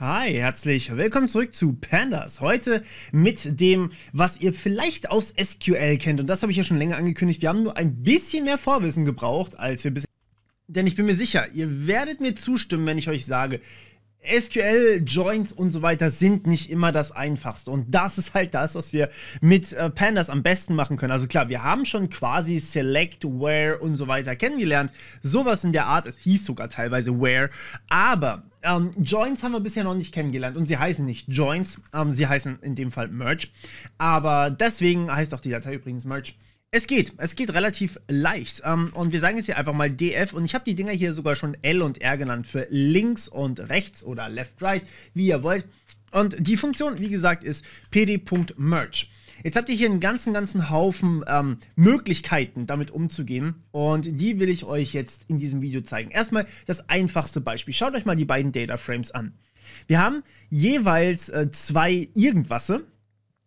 Hi, herzlich willkommen zurück zu Pandas. Heute mit dem, was ihr vielleicht aus SQL kennt. Und das habe ich ja schon länger angekündigt. Wir haben nur ein bisschen mehr Vorwissen gebraucht, als wir bisher. Denn ich bin mir sicher, ihr werdet mir zustimmen, wenn ich euch sage, SQL, Joints und so weiter sind nicht immer das Einfachste. Und das ist halt das, was wir mit äh, Pandas am besten machen können. Also klar, wir haben schon quasi Select, Where und so weiter kennengelernt. Sowas in der Art, es hieß sogar teilweise Where. Aber ähm, Joints haben wir bisher noch nicht kennengelernt und sie heißen nicht Joints, ähm, sie heißen in dem Fall Merch. Aber deswegen heißt auch die Datei übrigens Merch. Es geht, es geht relativ leicht. Ähm, und wir sagen es hier einfach mal DF und ich habe die Dinger hier sogar schon L und R genannt für links und rechts oder left, right, wie ihr wollt. Und die Funktion, wie gesagt, ist pd.merch. Jetzt habt ihr hier einen ganzen, ganzen Haufen ähm, Möglichkeiten, damit umzugehen. Und die will ich euch jetzt in diesem Video zeigen. Erstmal das einfachste Beispiel. Schaut euch mal die beiden Data Frames an. Wir haben jeweils äh, zwei Irgendwasse,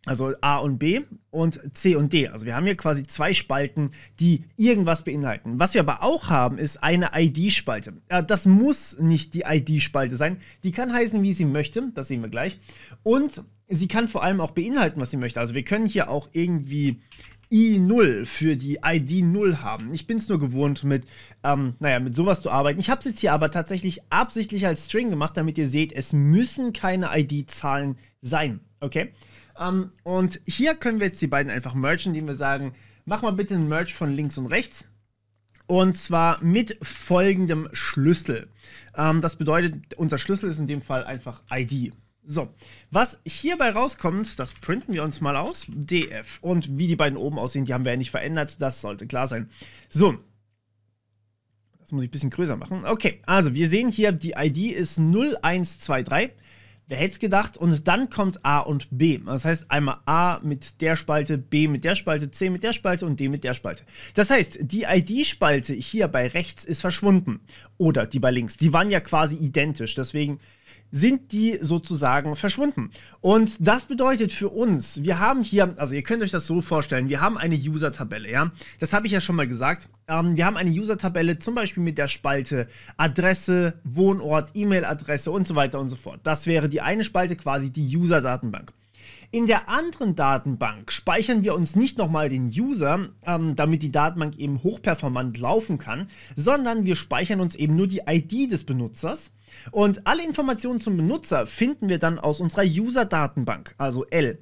also A und B und C und D. Also wir haben hier quasi zwei Spalten, die irgendwas beinhalten. Was wir aber auch haben, ist eine ID-Spalte. Äh, das muss nicht die ID-Spalte sein. Die kann heißen, wie sie möchte. Das sehen wir gleich. Und sie kann vor allem auch beinhalten, was sie möchte. Also wir können hier auch irgendwie I0 für die ID 0 haben. Ich bin es nur gewohnt, mit, ähm, naja, mit sowas zu arbeiten. Ich habe es jetzt hier aber tatsächlich absichtlich als String gemacht, damit ihr seht, es müssen keine ID-Zahlen sein. Okay? Ähm, und hier können wir jetzt die beiden einfach mergen, indem wir sagen, mach mal bitte ein Merge von links und rechts. Und zwar mit folgendem Schlüssel. Ähm, das bedeutet, unser Schlüssel ist in dem Fall einfach ID. So, was hierbei rauskommt, das printen wir uns mal aus. DF. Und wie die beiden oben aussehen, die haben wir ja nicht verändert. Das sollte klar sein. So. Das muss ich ein bisschen größer machen. Okay, also wir sehen hier, die ID ist 0123. Wer hätte es gedacht? Und dann kommt A und B. Das heißt einmal A mit der Spalte, B mit der Spalte, C mit der Spalte und D mit der Spalte. Das heißt, die ID-Spalte hier bei rechts ist verschwunden. Oder die bei links. Die waren ja quasi identisch. Deswegen sind die sozusagen verschwunden. Und das bedeutet für uns, wir haben hier, also ihr könnt euch das so vorstellen, wir haben eine User-Tabelle, ja. Das habe ich ja schon mal gesagt. Ähm, wir haben eine User-Tabelle zum Beispiel mit der Spalte Adresse, Wohnort, E-Mail-Adresse und so weiter und so fort. Das wäre die eine Spalte quasi die User-Datenbank. In der anderen Datenbank speichern wir uns nicht nochmal den User, ähm, damit die Datenbank eben hochperformant laufen kann, sondern wir speichern uns eben nur die ID des Benutzers und alle Informationen zum Benutzer finden wir dann aus unserer User-Datenbank, also L.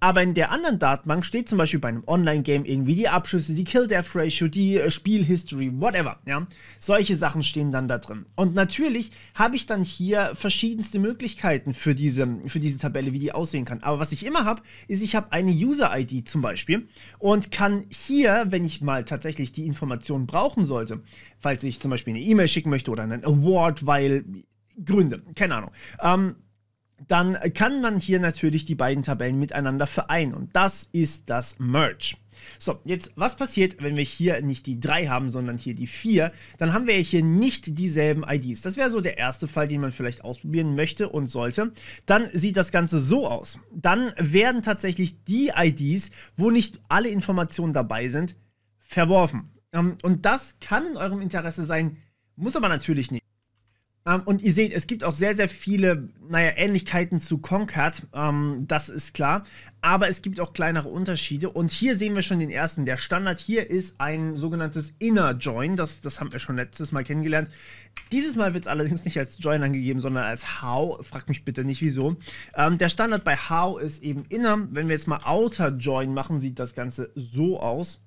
Aber in der anderen Datenbank steht zum Beispiel bei einem Online-Game irgendwie die Abschüsse, die Kill-Death-Ratio, die äh, Spiel-History, whatever. Ja? Solche Sachen stehen dann da drin. Und natürlich habe ich dann hier verschiedenste Möglichkeiten für diese, für diese Tabelle, wie die aussehen kann. Aber was ich immer habe, ist, ich habe eine User-ID zum Beispiel und kann hier, wenn ich mal tatsächlich die Informationen brauchen sollte, falls ich zum Beispiel eine E-Mail schicken möchte oder einen Award, weil Gründe, keine Ahnung. Ähm, dann kann man hier natürlich die beiden Tabellen miteinander vereinen und das ist das Merge. So, jetzt, was passiert, wenn wir hier nicht die 3 haben, sondern hier die 4? Dann haben wir hier nicht dieselben IDs. Das wäre so der erste Fall, den man vielleicht ausprobieren möchte und sollte. Dann sieht das Ganze so aus. Dann werden tatsächlich die IDs, wo nicht alle Informationen dabei sind, verworfen. Ähm, und das kann in eurem Interesse sein, muss aber natürlich nicht. Ähm, und ihr seht, es gibt auch sehr, sehr viele, naja, Ähnlichkeiten zu Concord, ähm, das ist klar. Aber es gibt auch kleinere Unterschiede. Und hier sehen wir schon den ersten. Der Standard hier ist ein sogenanntes Inner Join. Das, das haben wir schon letztes Mal kennengelernt. Dieses Mal wird es allerdings nicht als Join angegeben, sondern als How. Fragt mich bitte nicht, wieso. Ähm, der Standard bei How ist eben Inner. Wenn wir jetzt mal Outer Join machen, sieht das Ganze so aus.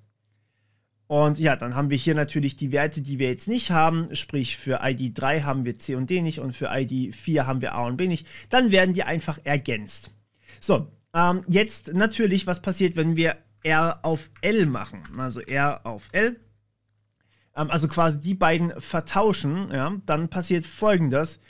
Und ja, dann haben wir hier natürlich die Werte, die wir jetzt nicht haben. Sprich, für ID 3 haben wir C und D nicht und für ID 4 haben wir A und B nicht. Dann werden die einfach ergänzt. So, ähm, jetzt natürlich, was passiert, wenn wir R auf L machen? Also R auf L. Ähm, also quasi die beiden vertauschen. Ja, dann passiert folgendes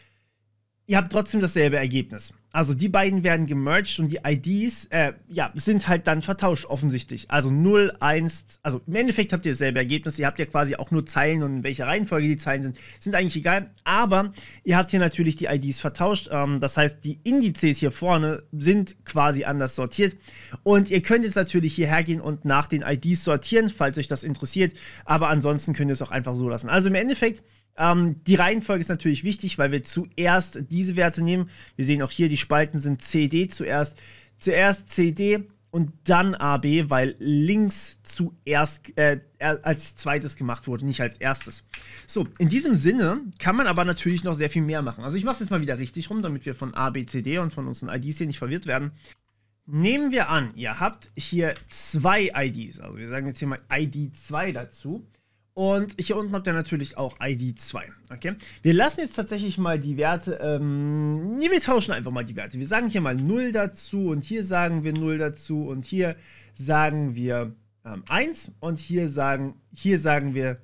ihr habt trotzdem dasselbe Ergebnis. Also die beiden werden gemerged und die IDs äh, ja, sind halt dann vertauscht, offensichtlich. Also 0, 1, also im Endeffekt habt ihr dasselbe Ergebnis. Ihr habt ja quasi auch nur Zeilen und in welcher Reihenfolge die Zeilen sind, sind eigentlich egal. Aber ihr habt hier natürlich die IDs vertauscht. Ähm, das heißt, die Indizes hier vorne sind quasi anders sortiert. Und ihr könnt jetzt natürlich hierher gehen und nach den IDs sortieren, falls euch das interessiert. Aber ansonsten könnt ihr es auch einfach so lassen. Also im Endeffekt ähm, die Reihenfolge ist natürlich wichtig, weil wir zuerst diese Werte nehmen. Wir sehen auch hier, die Spalten sind CD zuerst. Zuerst CD und dann AB, weil links zuerst äh, als zweites gemacht wurde, nicht als erstes. So, in diesem Sinne kann man aber natürlich noch sehr viel mehr machen. Also ich mache es jetzt mal wieder richtig rum, damit wir von ABCD und von unseren IDs hier nicht verwirrt werden. Nehmen wir an, ihr habt hier zwei IDs, also wir sagen jetzt hier mal ID 2 dazu. Und hier unten habt ihr natürlich auch ID 2. Okay? Wir lassen jetzt tatsächlich mal die Werte, ähm, nee, wir tauschen einfach mal die Werte. Wir sagen hier mal 0 dazu und hier sagen wir 0 dazu und hier sagen wir ähm, 1 und hier sagen, hier sagen wir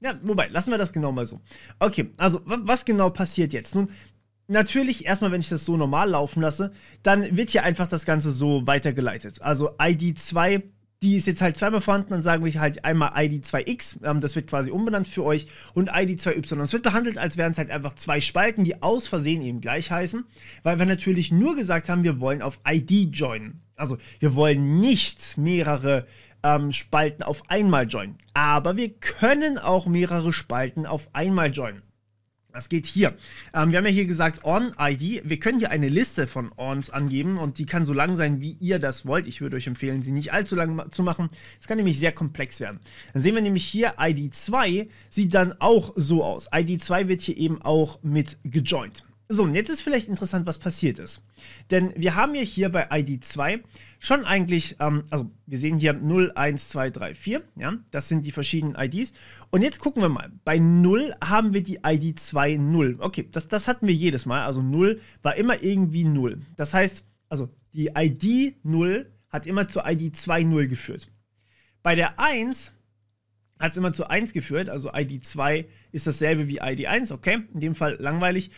ja, wobei, lassen wir das genau mal so. Okay, also was genau passiert jetzt? Nun, natürlich erstmal, wenn ich das so normal laufen lasse, dann wird hier einfach das Ganze so weitergeleitet. Also ID 2 die ist jetzt halt zweimal vorhanden, dann sagen wir halt einmal ID2X, ähm, das wird quasi umbenannt für euch, und ID2Y. Es wird behandelt, als wären es halt einfach zwei Spalten, die aus Versehen eben gleich heißen, weil wir natürlich nur gesagt haben, wir wollen auf ID joinen. Also wir wollen nicht mehrere ähm, Spalten auf einmal joinen, aber wir können auch mehrere Spalten auf einmal joinen. Das geht hier. Ähm, wir haben ja hier gesagt On-ID. Wir können hier eine Liste von Ons angeben und die kann so lang sein, wie ihr das wollt. Ich würde euch empfehlen, sie nicht allzu lang zu machen. Es kann nämlich sehr komplex werden. Dann sehen wir nämlich hier ID 2 sieht dann auch so aus. ID 2 wird hier eben auch mit gejoint. So, und jetzt ist vielleicht interessant, was passiert ist. Denn wir haben ja hier bei ID2 schon eigentlich, ähm, also wir sehen hier 0, 1, 2, 3, 4, ja, das sind die verschiedenen IDs. Und jetzt gucken wir mal, bei 0 haben wir die ID 2, 0. Okay, das, das hatten wir jedes Mal, also 0 war immer irgendwie 0. Das heißt, also die ID 0 hat immer zur ID 2, 0 geführt. Bei der 1 hat es immer zu 1 geführt, also ID 2 ist dasselbe wie ID 1, okay, in dem Fall langweilig.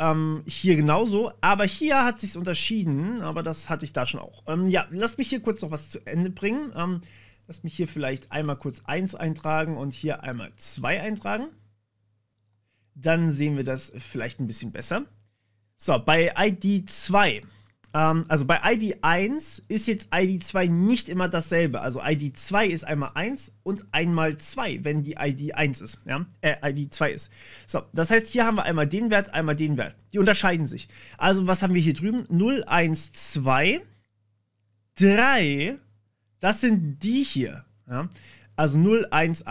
Ähm, hier genauso, aber hier hat sich's unterschieden, aber das hatte ich da schon auch. Ähm, ja, lass mich hier kurz noch was zu Ende bringen. Ähm, lasst mich hier vielleicht einmal kurz 1 eintragen und hier einmal 2 eintragen. Dann sehen wir das vielleicht ein bisschen besser. So, bei ID 2 ähm, also bei ID1 ist jetzt ID2 nicht immer dasselbe. Also ID2 ist einmal 1 und einmal 2, wenn die ID 1 ist. Ja? Äh, ID 2 ist. So, das heißt, hier haben wir einmal den Wert, einmal den Wert. Die unterscheiden sich. Also was haben wir hier drüben? 0, 1, 2, 3, das sind die hier. Ja? Also 1,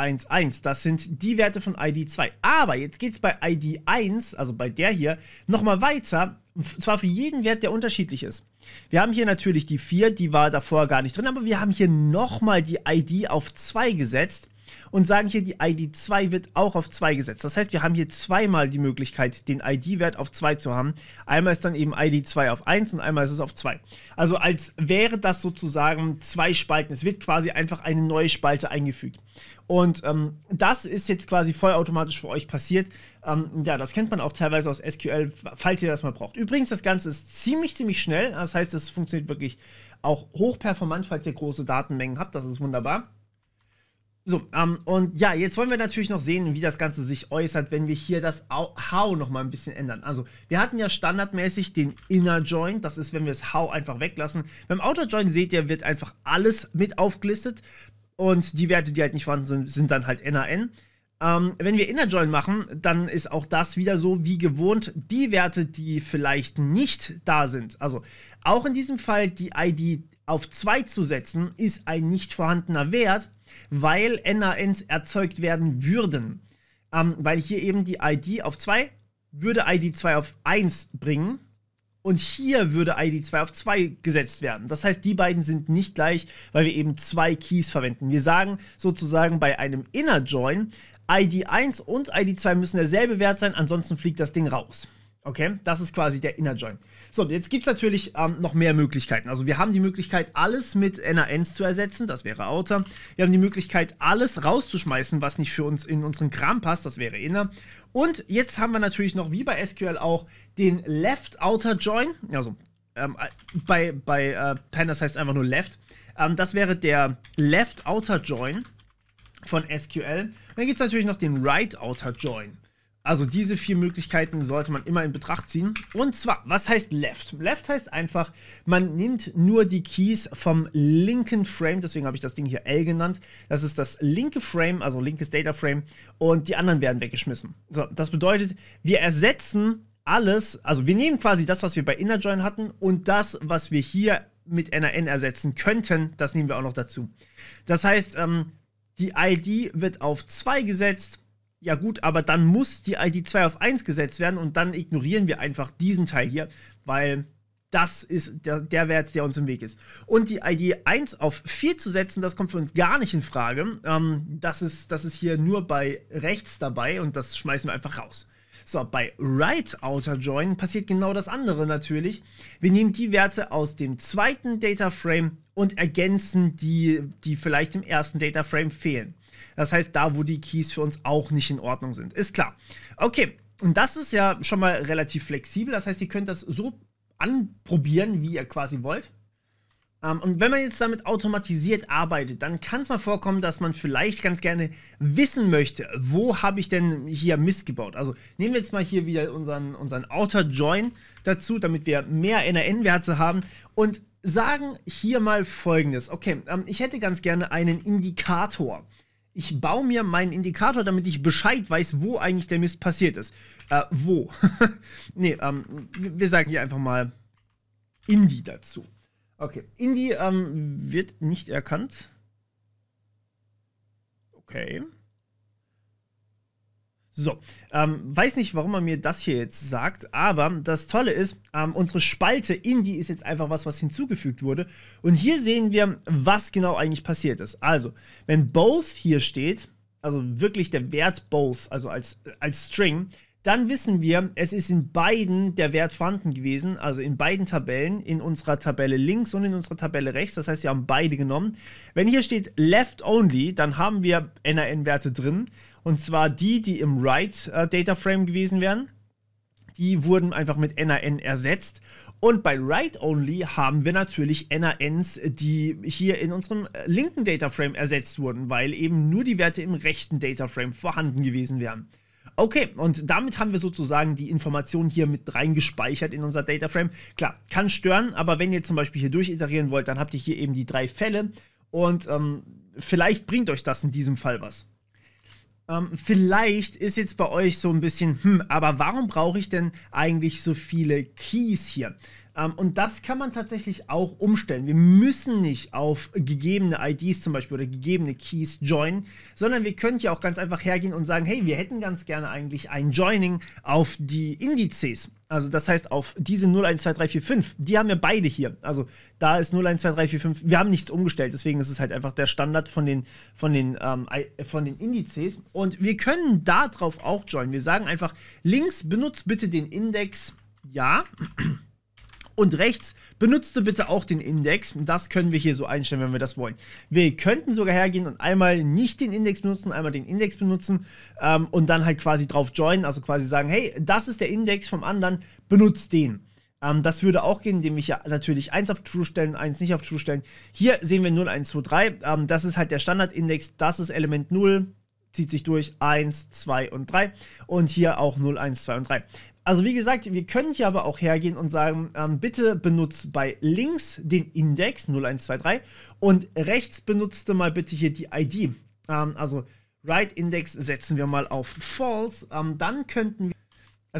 das sind die Werte von ID 2. Aber jetzt geht es bei ID 1, also bei der hier, nochmal weiter zwar für jeden Wert, der unterschiedlich ist. Wir haben hier natürlich die 4, die war davor gar nicht drin, aber wir haben hier nochmal die ID auf 2 gesetzt und sagen hier, die ID 2 wird auch auf 2 gesetzt. Das heißt, wir haben hier zweimal die Möglichkeit, den ID-Wert auf 2 zu haben. Einmal ist dann eben ID 2 auf 1 und einmal ist es auf 2. Also als wäre das sozusagen zwei Spalten. Es wird quasi einfach eine neue Spalte eingefügt. Und ähm, das ist jetzt quasi vollautomatisch für euch passiert. Ähm, ja, das kennt man auch teilweise aus SQL, falls ihr das mal braucht. Übrigens, das Ganze ist ziemlich, ziemlich schnell. Das heißt, es funktioniert wirklich auch hochperformant, falls ihr große Datenmengen habt. Das ist wunderbar. So, ähm, und ja, jetzt wollen wir natürlich noch sehen, wie das Ganze sich äußert, wenn wir hier das How nochmal ein bisschen ändern. Also, wir hatten ja standardmäßig den Inner Join, das ist, wenn wir das How einfach weglassen. Beim Outer Join seht ihr, wird einfach alles mit aufgelistet und die Werte, die halt nicht vorhanden sind, sind dann halt NAN. Ähm, wenn wir Inner Join machen, dann ist auch das wieder so wie gewohnt die Werte, die vielleicht nicht da sind. Also auch in diesem Fall die ID auf 2 zu setzen, ist ein nicht vorhandener Wert weil NANs erzeugt werden würden. Ähm, weil hier eben die ID auf 2 würde ID 2 auf 1 bringen und hier würde ID 2 auf 2 gesetzt werden. Das heißt, die beiden sind nicht gleich, weil wir eben zwei Keys verwenden. Wir sagen sozusagen bei einem Inner Join, ID 1 und ID 2 müssen derselbe Wert sein, ansonsten fliegt das Ding raus. Okay, das ist quasi der Inner Join. So, jetzt gibt es natürlich ähm, noch mehr Möglichkeiten. Also wir haben die Möglichkeit, alles mit NANs zu ersetzen, das wäre Outer. Wir haben die Möglichkeit, alles rauszuschmeißen, was nicht für uns in unseren Kram passt, das wäre Inner. Und jetzt haben wir natürlich noch, wie bei SQL auch, den Left Outer Join. Also ähm, bei, bei äh, Pandas heißt einfach nur Left. Ähm, das wäre der Left Outer Join von SQL. Und dann gibt es natürlich noch den Right Outer Join. Also diese vier Möglichkeiten sollte man immer in Betracht ziehen. Und zwar, was heißt Left? Left heißt einfach, man nimmt nur die Keys vom linken Frame, deswegen habe ich das Ding hier L genannt. Das ist das linke Frame, also linkes Data Frame, und die anderen werden weggeschmissen. So, das bedeutet, wir ersetzen alles, also wir nehmen quasi das, was wir bei Inner Join hatten und das, was wir hier mit NAN ersetzen könnten, das nehmen wir auch noch dazu. Das heißt, ähm, die ID wird auf 2 gesetzt ja gut, aber dann muss die ID 2 auf 1 gesetzt werden und dann ignorieren wir einfach diesen Teil hier, weil das ist der, der, Wert, der uns im Weg ist. Und die ID 1 auf 4 zu setzen, das kommt für uns gar nicht in Frage. Ähm, das, ist, das ist hier nur bei rechts dabei und das schmeißen wir einfach raus. So, bei Right Outer Join passiert genau das andere natürlich. Wir nehmen die Werte aus dem zweiten Data Frame und ergänzen die, die vielleicht im ersten Data Frame fehlen. Das heißt, da, wo die Keys für uns auch nicht in Ordnung sind. Ist klar. Okay, und das ist ja schon mal relativ flexibel. Das heißt, ihr könnt das so anprobieren, wie ihr quasi wollt. Um, ähm, und wenn man jetzt damit automatisiert arbeitet, dann kann es mal vorkommen, dass man vielleicht ganz gerne wissen möchte, wo habe ich denn hier missgebaut. Also nehmen wir jetzt mal hier wieder unseren, unseren Outer Join dazu, damit wir mehr NRN-Werte haben und sagen hier mal folgendes. Okay, um, ähm, ich hätte ganz gerne einen Indikator ich baue mir meinen Indikator, damit ich Bescheid weiß, wo eigentlich der Mist passiert ist. Äh, wo? nee, ähm, wir sagen hier einfach mal Indie dazu. Okay, Indie ähm, wird nicht erkannt. Okay. So, ähm, weiß nicht, warum er mir das hier jetzt sagt, aber das Tolle ist, ähm, unsere Spalte Indie ist jetzt einfach was, was hinzugefügt wurde. Und hier sehen wir, was genau eigentlich passiert ist. Also, wenn Both hier steht, also wirklich der Wert Both, also als, als String, dann wissen wir, es ist in beiden der Wert vorhanden gewesen, also in beiden Tabellen, in unserer Tabelle links und in unserer Tabelle rechts. Das heißt, wir haben beide genommen. Wenn hier steht Left Only, dann haben wir NAN-Werte drin. Und zwar die, die im Right äh, Data Frame gewesen wären. Die wurden einfach mit NAN ersetzt. Und bei Right Only haben wir natürlich NANs, die hier in unserem äh, linken Data Frame ersetzt wurden, weil eben nur die Werte im rechten Data Frame vorhanden gewesen wären. Okay, und damit haben wir sozusagen die Informationen hier mit reingespeichert in unser Dataframe. Klar, kann stören, aber wenn ihr zum Beispiel hier durchiterieren wollt, dann habt ihr hier eben die drei Fälle und ähm, vielleicht bringt euch das in diesem Fall was. Ähm, vielleicht ist jetzt bei euch so ein bisschen, hm, aber warum brauche ich denn eigentlich so viele Keys hier? Ähm, und das kann man tatsächlich auch umstellen. Wir müssen nicht auf gegebene IDs zum Beispiel oder gegebene Keys joinen, sondern wir können ja auch ganz einfach hergehen und sagen, hey, wir hätten ganz gerne eigentlich ein Joining auf die Indizes. Also das heißt auf diese 012345, die haben wir beide hier. Also da ist 012345, wir haben nichts umgestellt, deswegen ist es halt einfach der Standard von den, von den, ähm, von den Indizes. Und wir können darauf auch joinen. Wir sagen einfach, links benutzt bitte den Index, ja und rechts. Benutzte bitte auch den Index. Das können wir hier so einstellen, wenn wir das wollen. Wir könnten sogar hergehen und einmal nicht den Index benutzen, einmal den Index benutzen ähm, und dann halt quasi drauf joinen. Also quasi sagen, hey, das ist der Index vom anderen, benutzt den. Ähm, das würde auch gehen, indem ich ja natürlich 1 auf True stellen, 1 nicht auf True stellen. Hier sehen wir 0, 1, 2, 3. Ähm, das ist halt der Standardindex, das ist Element 0, zieht sich durch 1, 2 und 3 und hier auch 0, 1, 2 und 3. Also wie gesagt, wir können hier aber auch hergehen und sagen, ähm, bitte benutzt bei links den Index 0, 1, 2, 3 und rechts benutzte mal bitte hier die ID. Ähm, also Right Index setzen wir mal auf False. Ähm, dann könnten wir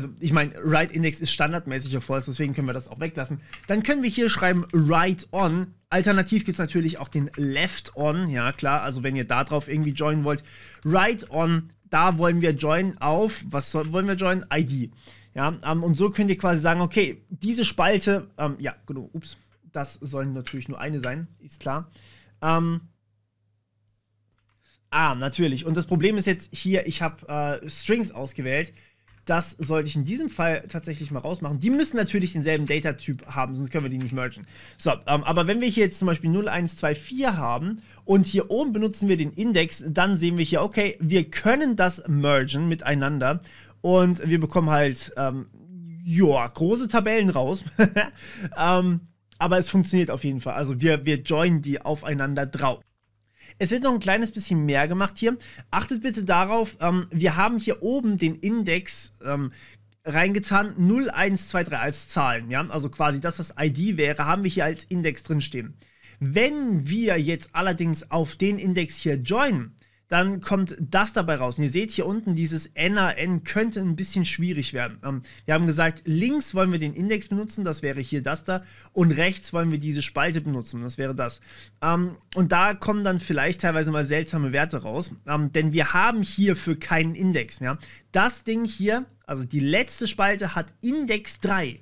also ich meine, Write Index ist standardmäßig auf False, deswegen können wir das auch weglassen. Dann können wir hier schreiben Write On. Alternativ gibt es natürlich auch den Left On, ja klar, also wenn ihr da drauf irgendwie joinen wollt. Write On, da wollen wir joinen auf, was soll, wollen wir joinen? ID. Ja, ähm, und so könnt ihr quasi sagen, okay, diese Spalte, ähm, ja, genau, ups, das soll natürlich nur eine sein, ist klar. Ähm, ah, natürlich. Und das Problem ist jetzt hier, ich habe äh, Strings ausgewählt. Das sollte ich in diesem Fall tatsächlich mal rausmachen. Die müssen natürlich denselben Datatyp haben, sonst können wir die nicht mergen. So, ähm, aber wenn wir hier jetzt zum Beispiel 0124 haben und hier oben benutzen wir den Index, dann sehen wir hier, okay, wir können das mergen miteinander und wir bekommen halt, ähm, ja, große Tabellen raus. ähm, aber es funktioniert auf jeden Fall. Also wir, wir joinen die aufeinander drauf. Es wird noch ein kleines bisschen mehr gemacht hier. Achtet bitte darauf, ähm, wir haben hier oben den Index ähm, reingetan, 01231 als Zahlen. Ja? Also quasi das, was ID wäre, haben wir hier als Index drinstehen. Wenn wir jetzt allerdings auf den Index hier joinen, dann kommt das dabei raus. Und ihr seht hier unten, dieses NAN könnte ein bisschen schwierig werden. Ähm, wir haben gesagt, links wollen wir den Index benutzen, das wäre hier das da, und rechts wollen wir diese Spalte benutzen, das wäre das. Ähm, und da kommen dann vielleicht teilweise mal seltsame Werte raus, ähm, denn wir haben hierfür keinen Index mehr. Das Ding hier, also die letzte Spalte, hat Index 3.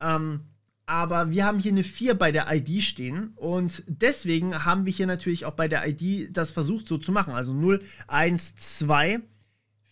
Ähm, aber wir haben hier eine 4 bei der ID stehen und deswegen haben wir hier natürlich auch bei der ID das versucht so zu machen. Also 0, 1, 2,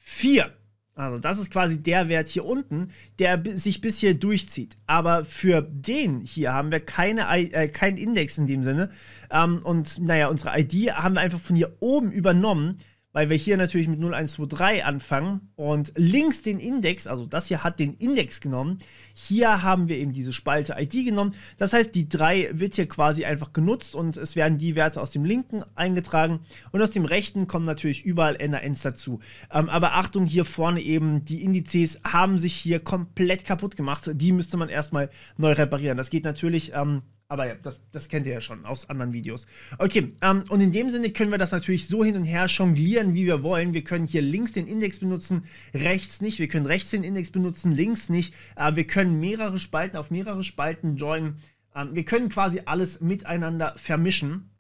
4. Also das ist quasi der Wert hier unten, der sich bis hier durchzieht. Aber für den hier haben wir keine, äh, keinen Index in dem Sinne. Ähm, und naja, unsere ID haben wir einfach von hier oben übernommen weil wir hier natürlich mit 0123 anfangen und links den Index, also das hier hat den Index genommen. Hier haben wir eben diese Spalte ID genommen. Das heißt, die 3 wird hier quasi einfach genutzt und es werden die Werte aus dem linken eingetragen und aus dem rechten kommen natürlich überall NANs dazu. Ähm, aber Achtung, hier vorne eben, die Indizes haben sich hier komplett kaputt gemacht. Die müsste man erstmal neu reparieren. Das geht natürlich ähm, aber ja, das, das kennt ihr ja schon aus anderen Videos. Okay, ähm, und in dem Sinne können wir das natürlich so hin und her jonglieren, wie wir wollen. Wir können hier links den Index benutzen, rechts nicht. Wir können rechts den Index benutzen, links nicht. Äh, wir können mehrere Spalten auf mehrere Spalten joinen. Ähm, wir können quasi alles miteinander vermischen.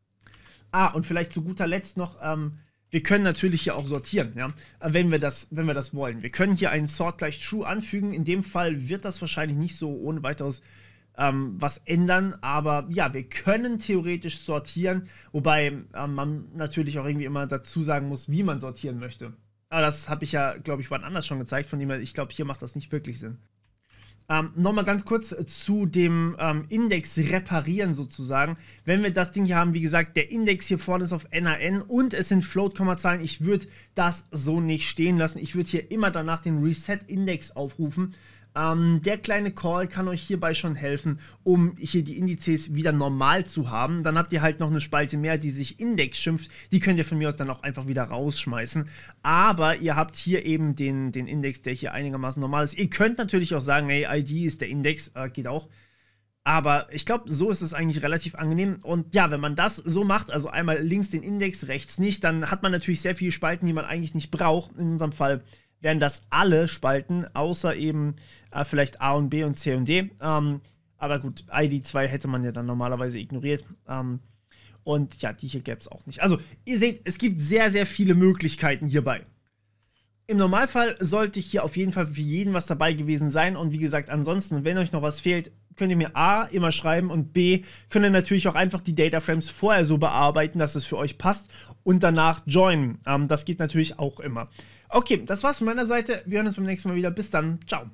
Ah, und vielleicht zu guter Letzt noch, ähm, wir können natürlich hier auch sortieren, ja, wenn wir das, wenn wir das wollen. Wir können hier einen Sort gleich True anfügen. In dem Fall wird das wahrscheinlich nicht so ohne weiteres ähm, was ändern. Aber ja, wir können theoretisch sortieren, wobei ähm, man natürlich auch irgendwie immer dazu sagen muss, wie man sortieren möchte. Aber ah, das habe ich ja, glaube ich, woanders anders schon gezeigt, von dem her, ich glaube, hier macht das nicht wirklich Sinn. Ähm, Nochmal ganz kurz äh, zu dem ähm, Index reparieren sozusagen. Wenn wir das Ding hier haben, wie gesagt, der Index hier vorne ist auf NAN und es sind Float-Kommazahlen. Ich würde das so nicht stehen lassen. Ich würde hier immer danach den Reset-Index aufrufen, ähm, der kleine Call kann euch hierbei schon helfen, um hier die Indizes wieder normal zu haben. Dann habt ihr halt noch eine Spalte mehr, die sich Index schimpft. Die könnt ihr von mir aus dann auch einfach wieder rausschmeißen. Aber ihr habt hier eben den, den Index, der hier einigermaßen normal ist. Ihr könnt natürlich auch sagen, hey, ID ist der Index, äh, geht auch. Aber ich glaube, so ist es eigentlich relativ angenehm. Und ja, wenn man das so macht, also einmal links den Index, rechts nicht, dann hat man natürlich sehr viele Spalten, die man eigentlich nicht braucht. In unserem Fall wären das alle Spalten, außer eben äh, vielleicht A und B und C und D. Ähm, aber gut, ID2 hätte man ja dann normalerweise ignoriert. Ähm, und ja, die hier gäbe es auch nicht. Also, ihr seht, es gibt sehr, sehr viele Möglichkeiten hierbei. Im Normalfall sollte ich hier auf jeden Fall für jeden was dabei gewesen sein. Und wie gesagt, ansonsten, wenn euch noch was fehlt, könnt ihr mir A immer schreiben und B könnt ihr natürlich auch einfach die Data Frames vorher so bearbeiten, dass es für euch passt und danach joinen. Ähm, das geht natürlich auch immer. Okay, das war's von meiner Seite. Wir hören uns beim nächsten Mal wieder. Bis dann. Ciao.